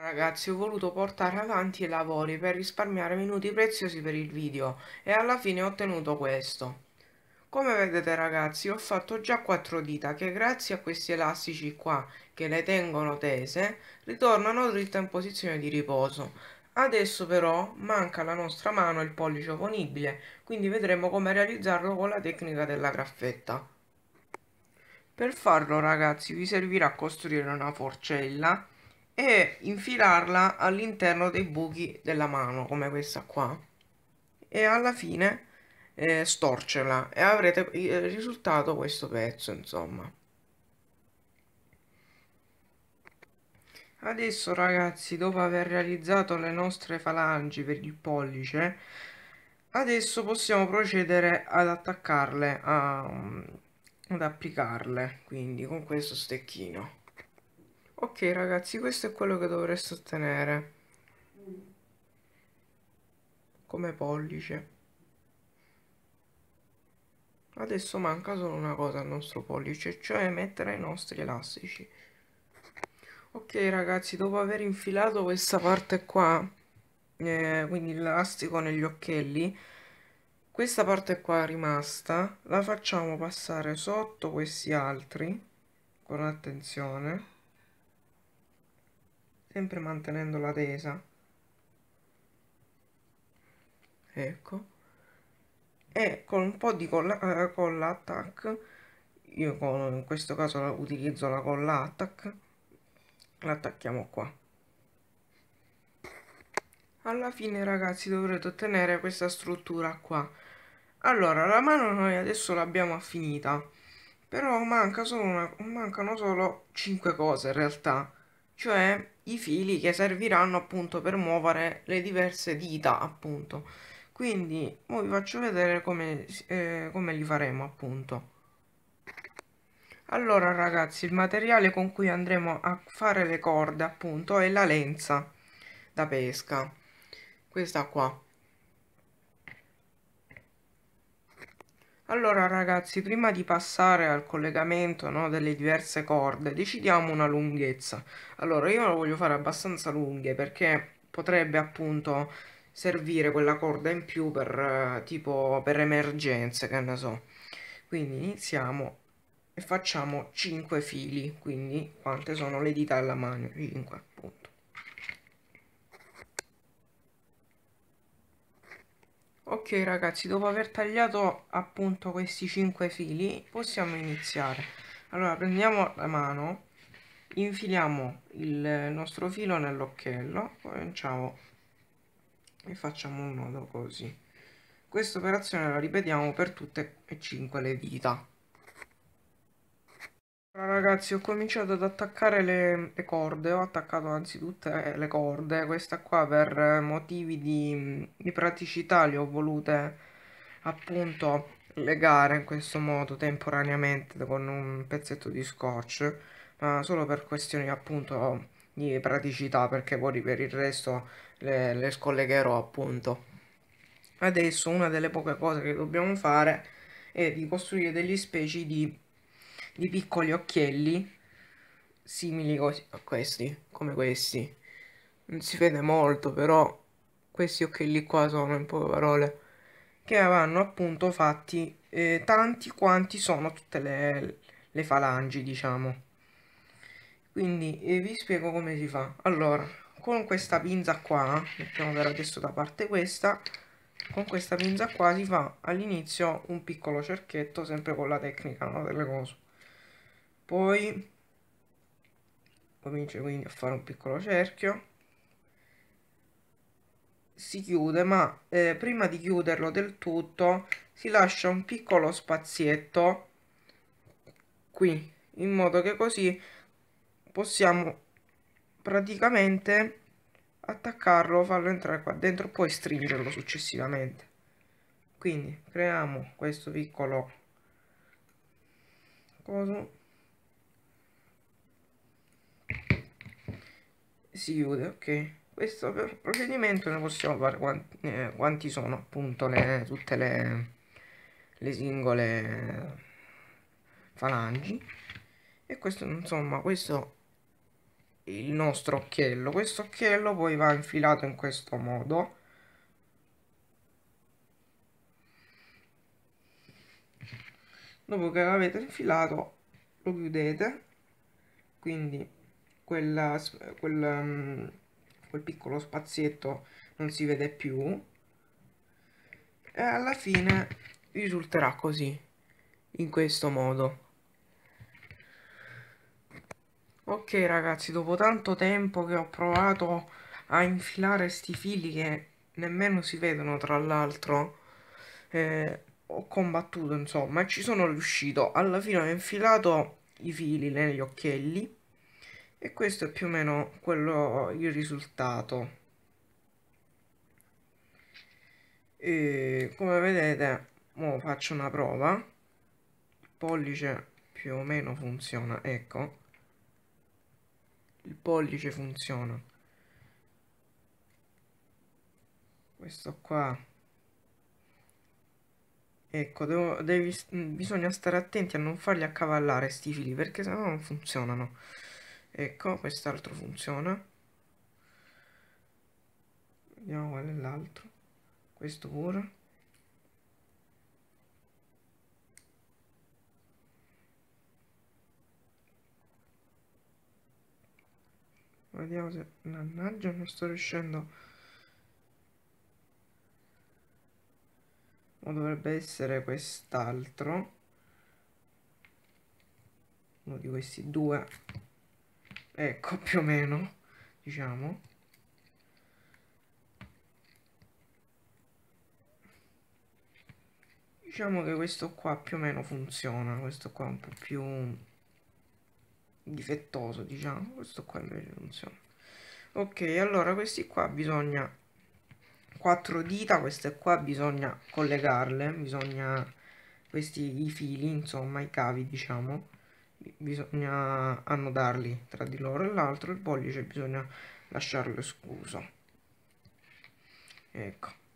Ragazzi ho voluto portare avanti i lavori per risparmiare minuti preziosi per il video e alla fine ho ottenuto questo. Come vedete ragazzi ho fatto già quattro dita che grazie a questi elastici qua che le tengono tese ritornano dritte in posizione di riposo. Adesso però manca alla nostra mano il pollice ponibile quindi vedremo come realizzarlo con la tecnica della graffetta. Per farlo ragazzi vi servirà costruire una forcella e infilarla all'interno dei buchi della mano come questa qua e alla fine eh, storcerla e avrete il eh, risultato questo pezzo insomma adesso ragazzi dopo aver realizzato le nostre falangi per il pollice adesso possiamo procedere ad attaccarle a, mm, ad applicarle quindi con questo stecchino Ok ragazzi, questo è quello che dovreste ottenere. Come pollice. Adesso manca solo una cosa al nostro pollice, cioè mettere i nostri elastici. Ok ragazzi, dopo aver infilato questa parte qua, eh, quindi l'elastico negli occhielli, questa parte qua rimasta la facciamo passare sotto questi altri, con attenzione sempre mantenendola tesa ecco e con un po' di colla, eh, colla attack io con, in questo caso utilizzo la colla attack l'attacchiamo attacchiamo qua alla fine ragazzi dovrete ottenere questa struttura qua allora la mano noi adesso l'abbiamo finita però manca solo una, mancano solo 5 cose in realtà cioè i fili che serviranno appunto per muovere le diverse dita appunto quindi ora vi faccio vedere come, eh, come li faremo appunto allora ragazzi il materiale con cui andremo a fare le corde appunto è la lenza da pesca questa qua Allora ragazzi, prima di passare al collegamento no, delle diverse corde, decidiamo una lunghezza. Allora, io la voglio fare abbastanza lunghe perché potrebbe appunto servire quella corda in più per, eh, tipo, per emergenze, che ne so. Quindi iniziamo e facciamo 5 fili, quindi quante sono le dita alla mano? 5 appunto. ok ragazzi dopo aver tagliato appunto questi 5 fili possiamo iniziare allora prendiamo la mano infiliamo il nostro filo nell'occhiello cominciamo e facciamo un nodo così questa operazione la ripetiamo per tutte e 5 le dita Ragazzi, ho cominciato ad attaccare le, le corde, ho attaccato anzi tutte le corde, questa qua per motivi di, di praticità le ho volute appunto legare in questo modo temporaneamente con un pezzetto di scotch, ma solo per questioni appunto di praticità perché poi per il resto le, le scollegherò appunto. Adesso una delle poche cose che dobbiamo fare è di costruire degli specie di di piccoli occhielli simili così, a questi, come questi. Non si vede molto, però questi occhielli qua sono in poche parole che vanno appunto fatti eh, tanti quanti sono tutte le, le falangi, diciamo. Quindi eh, vi spiego come si fa. Allora, con questa pinza qua, mettiamo per adesso da parte questa, con questa pinza qua si fa all'inizio un piccolo cerchietto sempre con la tecnica no, delle cose poi comincia quindi a fare un piccolo cerchio si chiude ma eh, prima di chiuderlo del tutto si lascia un piccolo spazietto qui in modo che così possiamo praticamente attaccarlo farlo entrare qua dentro poi stringerlo successivamente quindi creiamo questo piccolo coso si chiude ok questo procedimento ne possiamo fare quanti, eh, quanti sono appunto le, tutte le, le singole falangi e questo insomma questo è il nostro occhiello questo occhiello poi va infilato in questo modo dopo che l'avete infilato lo chiudete quindi quella, quel, mm, quel piccolo spazietto non si vede più e alla fine risulterà così in questo modo ok ragazzi dopo tanto tempo che ho provato a infilare sti fili che nemmeno si vedono tra l'altro eh, ho combattuto insomma e ci sono riuscito alla fine ho infilato i fili negli occhielli e questo è più o meno quello il risultato e come vedete mo faccio una prova il pollice più o meno funziona ecco il pollice funziona questo qua ecco devo, devi, mm, bisogna stare attenti a non farli accavallare sti fili perché sennò non funzionano ecco quest'altro funziona vediamo qual è l'altro questo pure vediamo se mannaggia non sto riuscendo o dovrebbe essere quest'altro uno di questi due ecco più o meno diciamo diciamo che questo qua più o meno funziona questo qua è un po' più difettoso diciamo questo qua invece funziona ok allora questi qua bisogna quattro dita queste qua bisogna collegarle bisogna questi i fili insomma i cavi diciamo bisogna annodarli tra di loro e l'altro il pollice bisogna lasciarlo escluso ecco